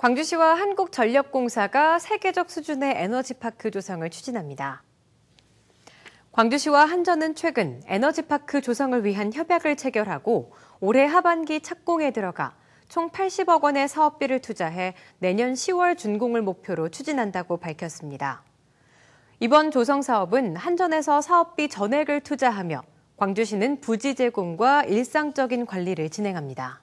광주시와 한국전력공사가 세계적 수준의 에너지파크 조성을 추진합니다. 광주시와 한전은 최근 에너지파크 조성을 위한 협약을 체결하고 올해 하반기 착공에 들어가 총 80억 원의 사업비를 투자해 내년 10월 준공을 목표로 추진한다고 밝혔습니다. 이번 조성 사업은 한전에서 사업비 전액을 투자하며 광주시는 부지 제공과 일상적인 관리를 진행합니다.